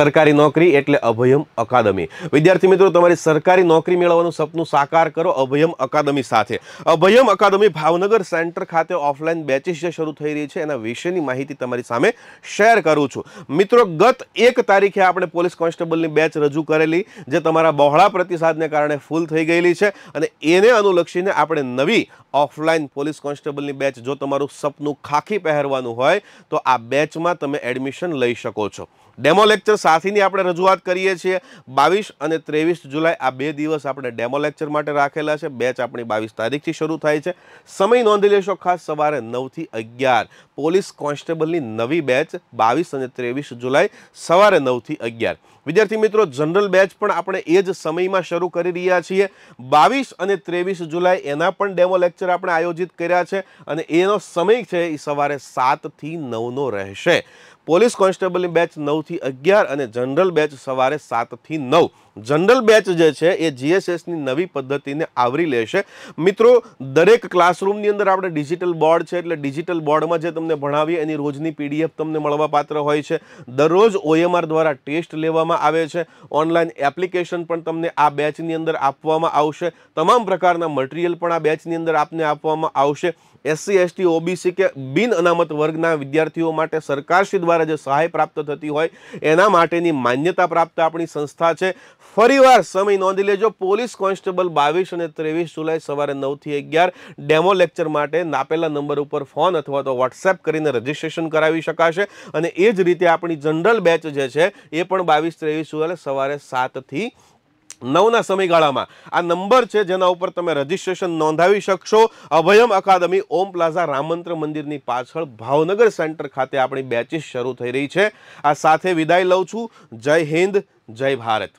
સરકારી નોકરી એટલે અભયમ અકાદમી વિદ્યાર્થી મિત્રો તમારી સરકારી નોકરી મેળવવાનું સપનું સાકાર કરો અભયમ અકાદમી સાથે અભયમ અકાદમી ભાવનગર સેન્ટર ખાતે ઓફલાઈન બેચીસ જે શરૂ થઈ રહી છે એના વિશેની માહિતી તમારી સામે શેર કરું છું મિત્રો ગત એક તારીખે આપણે પોલીસ કોન્સ્ટેબલની બેચ રજૂ કરેલી જે તમારા બહોળા પ્રતિસાદને કારણે ફૂલ થઈ ગયેલી છે અને એને અનુલક્ષીને આપણે નવી ઓફલાઈન પોલીસ કોન્સ્ટેબલની બેચ જો તમારું સપનું ખાખી પહેરવાનું હોય તો આ બેચમાં તમે એડમિશન લઈ શકો છો ડેમો લેક્ચર સાથીની આપણે રજૂઆત કરીએ છીએ બાવીસ અને ત્રેવીસ જુલાઈ આ બે દિવસ આપણે ડેમો લેક્ચર માટે રાખેલા છે બેચ આપણી બાવીસ તારીખથી શરૂ થાય છે સમય નોંધી લેશો ખાસ સવારે નવથી અગિયાર પોલીસ કોન્સ્ટેબલની નવી બેચ બાવીસ અને ત્રેવીસ જુલાઈ સવારે નવથી અગિયાર વિદ્યાર્થી મિત્રો જનરલ બેચ પણ આપણે એ જ સમયમાં શરૂ કરી રહ્યા છીએ બાવીસ અને ત્રેવીસ જુલાઈ એના પણ ડેમો લેક્ચર આપણે આયોજિત કર્યા છે અને એનો સમય છે એ સવારે સાતથી નવનો રહેશે પોલીસ કોન્સ્ટેબલની બેચ નવથી અગિયાર અને જનરલ બેચ સવારે સાતથી નવ જનરલ બેચ જે છે એ જીએસએસની નવી પદ્ધતિને આવરી લેશે મિત્રો દરેક ક્લાસરૂમની અંદર આપણે ડિજિટલ બોર્ડ છે એટલે ડિજિટલ બોર્ડમાં જે તમને ભણાવીએ એની રોજની પીડીએફ તમને મળવાપાત્ર હોય છે દરરોજ ઓએમઆર દ્વારા ટેસ્ટ લેવામાં આવે છે ઓનલાઈન એપ્લિકેશન પણ તમને આ બેચની અંદર આપવામાં આવશે તમામ પ્રકારના મટીરિયલ પણ આ બેચની અંદર આપને આપવામાં આવશે એસસી એસટી ઓબીસી કે બિન અનામત વર્ગના વિદ્યાર્થીઓ માટે સરકારશ્રી દ્વારા જે સહાય પ્રાપ્ત થતી હોય એના માટેની માન્યતા પ્રાપ્ત આપણી સંસ્થા છે ફરીવાર સમય નોંધી લેજો પોલીસ કોન્સ્ટેબલ બાવીસ અને ત્રેવીસ જુલાઈ સવારે નવથી અગિયાર ડેમો લેક્ચર માટે નાપેલા નંબર ઉપર ફોન અથવા તો વોટ્સએપ કરીને રજીસ્ટ્રેશન કરાવી શકાશે અને એ જ રીતે આપણી જનરલ બેચ જે છે એ પણ બાવીસ ત્રેવીસ જુલાઈ સવારે સાતથી નવના સમયગાળામાં આ નંબર છે જેના ઉપર તમે રજીસ્ટ્રેશન નોંધાવી શકશો અભયમ અકાદમી ઓમ પ્લાઝા રામમંત્ર મંદિરની પાછળ ભાવનગર સેન્ટર ખાતે આપણી બેચીસ શરૂ થઈ રહી છે આ સાથે વિદાય લઉં છું જય હિન્દ જય ભારત